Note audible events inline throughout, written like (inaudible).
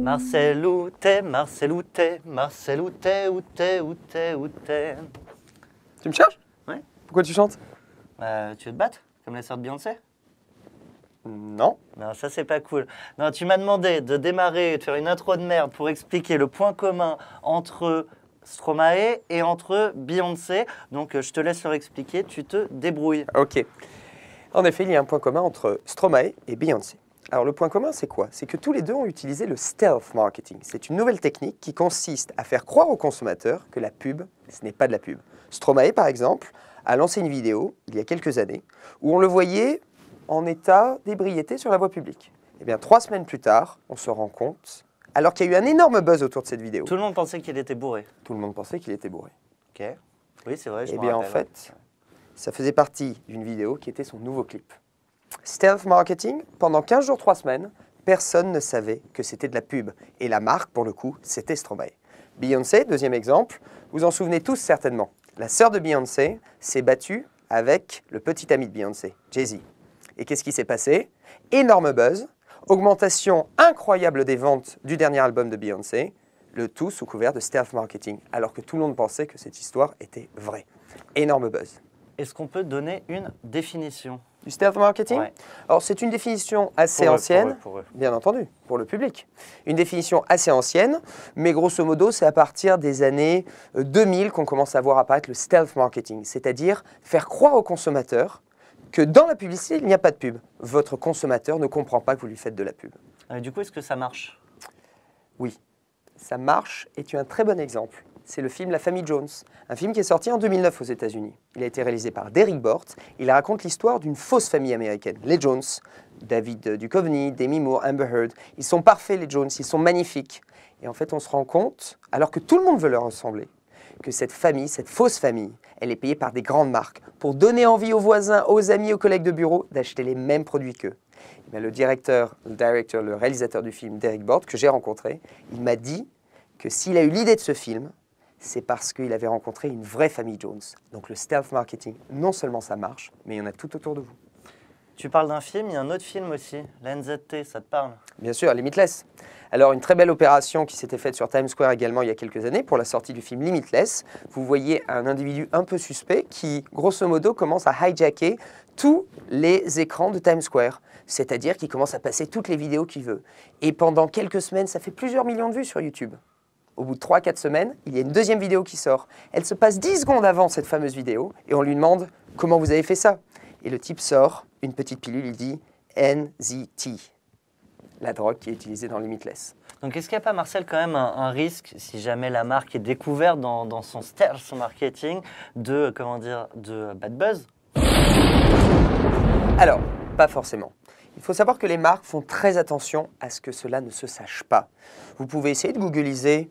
Marcel où t'es, Marcel où t'es, Marcel où t'es, où t'es, Tu me cherches Ouais. Pourquoi tu chantes euh, Tu veux te battre, comme la sœur de Beyoncé non. Non, ça c'est pas cool. Non, tu m'as demandé de démarrer, de faire une intro de merde pour expliquer le point commun entre Stromae et entre Beyoncé. Donc euh, je te laisse leur expliquer, tu te débrouilles. Ok. En effet, il y a un point commun entre Stromae et Beyoncé. Alors le point commun, c'est quoi C'est que tous les deux ont utilisé le stealth marketing. C'est une nouvelle technique qui consiste à faire croire aux consommateurs que la pub, ce n'est pas de la pub. Stromae, par exemple, a lancé une vidéo, il y a quelques années, où on le voyait en état d'ébriété sur la voie publique. Eh bien, trois semaines plus tard, on se rend compte, alors qu'il y a eu un énorme buzz autour de cette vidéo. Tout le monde pensait qu'il était bourré. Tout le monde pensait qu'il était bourré. Ok. Oui, c'est vrai. Je et eh bien, en fait, ça faisait partie d'une vidéo qui était son nouveau clip. Stealth marketing, pendant 15 jours, 3 semaines, personne ne savait que c'était de la pub. Et la marque, pour le coup, c'était Stromae. Beyoncé, deuxième exemple, vous en souvenez tous certainement. La sœur de Beyoncé s'est battue avec le petit ami de Beyoncé, Jay-Z. Et qu'est-ce qui s'est passé Énorme buzz, augmentation incroyable des ventes du dernier album de Beyoncé, le tout sous couvert de stealth marketing, alors que tout le monde pensait que cette histoire était vraie. Énorme buzz. Est-ce qu'on peut donner une définition du stealth marketing Alors, c'est une définition assez ancienne, bien entendu, pour le public. Une définition assez ancienne, mais grosso modo, c'est à partir des années 2000 euh, qu'on commence à voir apparaître le stealth marketing, c'est-à-dire faire croire au consommateur que dans la publicité, il n'y a pas de pub. Votre consommateur ne comprend pas que vous lui faites de la pub. Euh, du coup, est-ce que ça marche Oui, ça marche et tu as un très bon exemple c'est le film La famille Jones, un film qui est sorti en 2009 aux États-Unis. Il a été réalisé par Derek Bort. Il raconte l'histoire d'une fausse famille américaine, les Jones. David Duchovny, Demi Moore, Amber Heard. Ils sont parfaits, les Jones, ils sont magnifiques. Et en fait, on se rend compte, alors que tout le monde veut leur ressembler, que cette famille, cette fausse famille, elle est payée par des grandes marques pour donner envie aux voisins, aux amis, aux collègues de bureau d'acheter les mêmes produits qu'eux. Eh le directeur, le directeur, le réalisateur du film, Derek Bort, que j'ai rencontré, il m'a dit que s'il a eu l'idée de ce film, c'est parce qu'il avait rencontré une vraie famille Jones. Donc le stealth marketing, non seulement ça marche, mais il y en a tout autour de vous. Tu parles d'un film, il y a un autre film aussi, la ça te parle Bien sûr, Limitless. Alors une très belle opération qui s'était faite sur Times Square également il y a quelques années pour la sortie du film Limitless. Vous voyez un individu un peu suspect qui, grosso modo, commence à hijacker tous les écrans de Times Square. C'est-à-dire qu'il commence à passer toutes les vidéos qu'il veut. Et pendant quelques semaines, ça fait plusieurs millions de vues sur YouTube au bout de 3-4 semaines, il y a une deuxième vidéo qui sort. Elle se passe 10 secondes avant cette fameuse vidéo et on lui demande comment vous avez fait ça. Et le type sort une petite pilule, il dit NZT, la drogue qui est utilisée dans Limitless. Donc est-ce qu'il n'y a pas, Marcel, quand même un, risque, si jamais la marque est découverte dans, son ster, son marketing, de, comment dire, de bad buzz Alors, pas forcément. Il faut savoir que les marques font très attention à ce que cela ne se sache pas. Vous pouvez essayer de googliser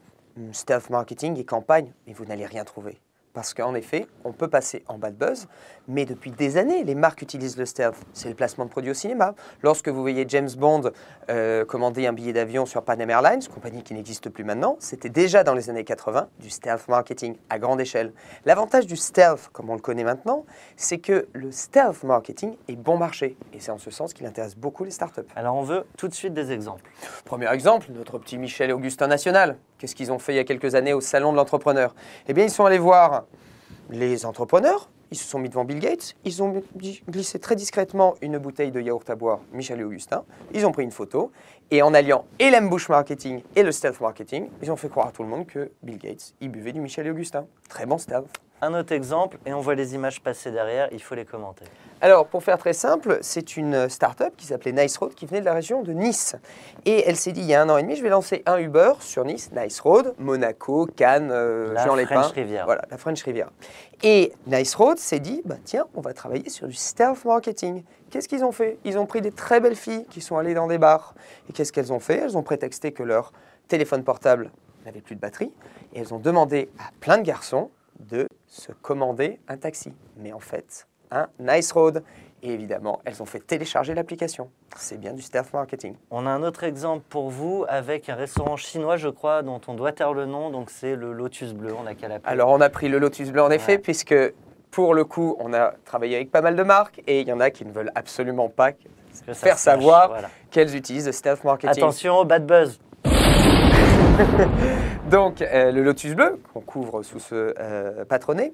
stealth marketing et campagne, mais vous n'allez rien trouver. Parce qu'en effet, on peut passer en bad buzz, mais depuis des années, les marques utilisent le stealth. C'est le placement de produits au cinéma. Lorsque vous voyez James Bond euh, commander un billet d'avion sur Pan Am Airlines, compagnie qui n'existe plus maintenant, c'était déjà dans les années 80 du stealth marketing à grande échelle. L'avantage du stealth, comme on le connaît maintenant, c'est que le stealth marketing est bon marché. Et c'est en ce sens qu'il intéresse beaucoup les startups. Alors on veut tout de suite des exemples. Premier exemple, notre petit Michel et Augustin National. Qu'est-ce qu'ils ont fait il y a quelques années au Salon de l'entrepreneur Eh bien, ils sont allés voir les entrepreneurs, ils se sont mis devant Bill Gates, ils ont glissé très discrètement une bouteille de yaourt à boire Michel et Augustin, ils ont pris une photo, et en alliant et Bush marketing et le stealth marketing, ils ont fait croire à tout le monde que Bill Gates, il buvait du Michel et Augustin. Très bon stealth un autre exemple et on voit les images passer derrière, il faut les commenter. Alors, pour faire très simple, c'est une start-up qui s'appelait Nice Road qui venait de la région de Nice. Et elle s'est dit, il y a un an et demi, je vais lancer un Uber sur Nice, Nice Road, Monaco, Cannes, euh, Jean Lépin. La French Riviera. Voilà, la French Riviera. Et Nice Road s'est dit, bah, tiens, on va travailler sur du stealth marketing. Qu'est-ce qu'ils ont fait Ils ont pris des très belles filles qui sont allées dans des bars. Et qu'est-ce qu'elles ont fait Elles ont prétexté que leur téléphone portable n'avait plus de batterie. Et elles ont demandé à plein de garçons de se commander un taxi, mais en fait un nice road. Et évidemment, elles ont fait télécharger l'application. C'est bien du staff marketing. On a un autre exemple pour vous avec un restaurant chinois, je crois, dont on doit taire le nom. Donc c'est le Lotus Bleu, on a qu'à Alors on a pris le Lotus Bleu en effet, puisque pour le coup, on a travaillé avec pas mal de marques et il y en a qui ne veulent absolument pas faire savoir qu'elles utilisent le staff marketing. Attention au bad buzz. (laughs) Donc, euh, le Lotus Bleu, qu'on couvre sous ce euh, patronnet, patronné,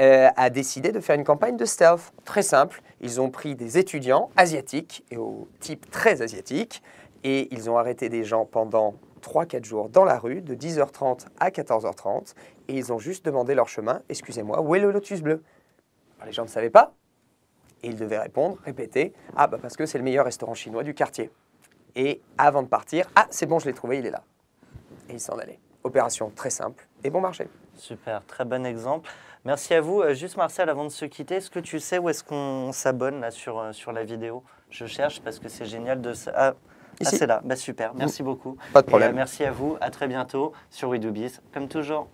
euh, a décidé de faire une campagne de stealth. Très simple, ils ont pris des étudiants asiatiques, et au type très asiatique, et ils ont arrêté des gens pendant 3-4 jours dans la rue, de 10h30 à 14h30, et ils ont juste demandé leur chemin, excusez-moi, où est le Lotus Bleu ben, Les gens ne savaient pas, et ils devaient répondre, répéter, ah ben, parce que c'est le meilleur restaurant chinois du quartier. Et avant de partir, ah c'est bon, je l'ai trouvé, il est là et s'en allait. Opération très simple et bon marché. Super, très bon exemple. Merci à vous. Euh, juste Marcel, avant de se quitter, est-ce que tu sais où est-ce qu'on s'abonne là sur, euh, sur la vidéo Je cherche parce que c'est génial de... ça. ah, ah c'est là. Bah, super, merci beaucoup. Pas de euh, problème. merci à vous. À très bientôt sur WeDoBiz, comme toujours.